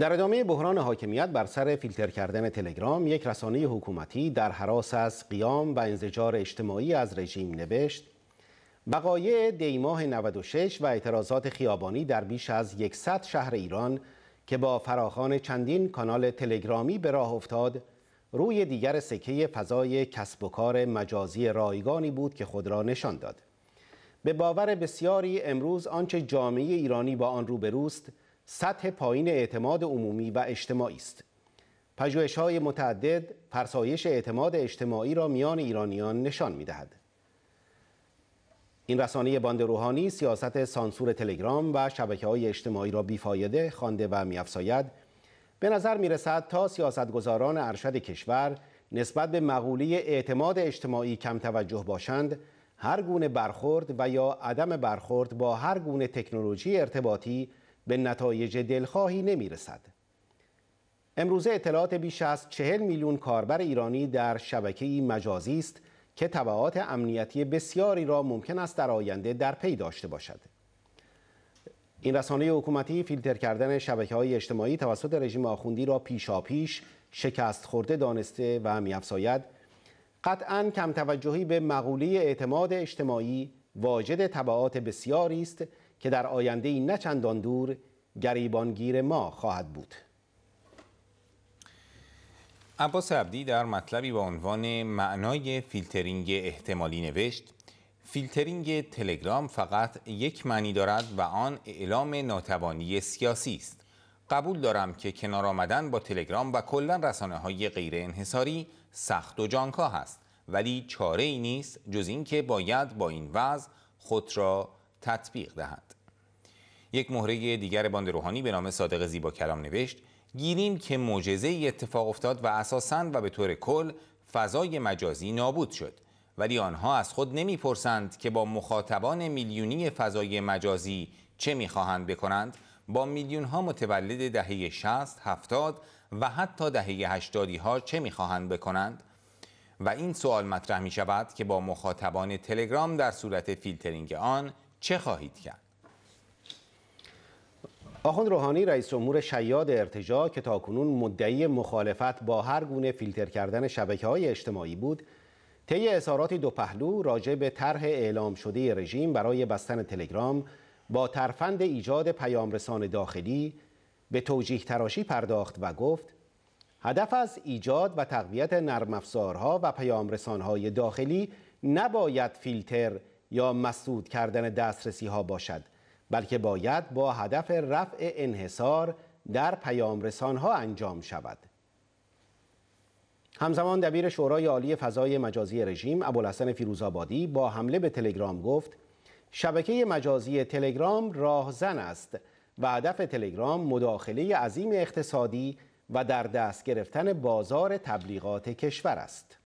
در ادامه بحران حاکمیت بر سر فیلتر کردن تلگرام یک رسانه حکومتی در حراس از قیام و انزجار اجتماعی از رژیم نوشت وقایع دیماه 96 و اعتراضات خیابانی در بیش از 100 شهر ایران که با فراخان چندین کانال تلگرامی به راه افتاد روی دیگر سکه فضای کسب و کار مجازی رایگانی بود که خود را نشان داد به باور بسیاری امروز آنچه جامعه ایرانی با آن روبروست سطح پایین اعتماد عمومی و اجتماعی است. پژوهش‌های متعدد فرسایش اعتماد اجتماعی را میان ایرانیان نشان می‌دهد. این رسانه باند روحانی سیاست سانسور تلگرام و شبکه های اجتماعی را بیفایده خوانده و میافزاید به نظر می تا سیاستگزاران ارشد کشور نسبت به مقوله اعتماد اجتماعی کم توجه باشند هر گونه برخورد و یا عدم برخورد با هر گونه تکنولوژی ارتباطی به نتایج دلخواهی نمی رسد. امروزه اطلاعات بیش از چهل میلیون کاربر ایرانی در شبکه مجازی است که تبعات امنیتی بسیاری را ممکن است در آینده در پی داشته باشد. این رسانه حکومتی فیلتر کردن شبکه های اجتماعی توسط رژیم آخوندی را پیشاپیش شکست خورده دانسته و میافزاید قطعا کم توجهی به مقوله اعتماد اجتماعی واجد تبعات بسیاری است که در آینده ای نه چندان دور گریبانگیر ما خواهد بود عباس عبدی در مطلبی با عنوان معنای فیلترینگ احتمالی نوشت فیلترینگ تلگرام فقط یک معنی دارد و آن اعلام ناتوانی سیاسی است قبول دارم که کنار آمدن با تلگرام و کلا رسانه های غیر انحصاری سخت و جانکاه است ولی چاره ای نیست جز اینکه باید با این وضع خود را تطبیق دهند یک مهره دیگر باند روحانی به نام صادق زیبا کلام نوشت گیریم که معجزه اتفاق افتاد و اساساً و به طور کل فضای مجازی نابود شد ولی آنها از خود نمیپرسند که با مخاطبان میلیونی فضای مجازی چه میخواهند بکنند با میلیون ها متولد دهه 60 70 و حتی دهه 80 ها چه میخواهند بکنند و این سوال مطرح می شود که با مخاطبان تلگرام در صورت فیلترینگ آن چه خواهید کرد؟ آخوند روحانی رئیس امور شیاد ارتجا که تاکنون مدعی مخالفت با هر گونه فیلتر کردن شبکه های اجتماعی بود طی اظهارات دو پهلو راجع به طرح اعلام شده رژیم برای بستن تلگرام با ترفند ایجاد پیامرسان داخلی به توجیه تراشی پرداخت و گفت هدف از ایجاد و تقویت نرم افزارها و پیامرسانهای داخلی نباید فیلتر یا مسدود کردن دسترسی ها باشد بلکه باید با هدف رفع انحصار در رسان ها انجام شود همزمان دبیر شورای عالی فضای مجازی رژیم ابوالحسن فیروزآبادی با حمله به تلگرام گفت شبکه مجازی تلگرام راهزن است و هدف تلگرام مداخله عظیم اقتصادی و در دست گرفتن بازار تبلیغات کشور است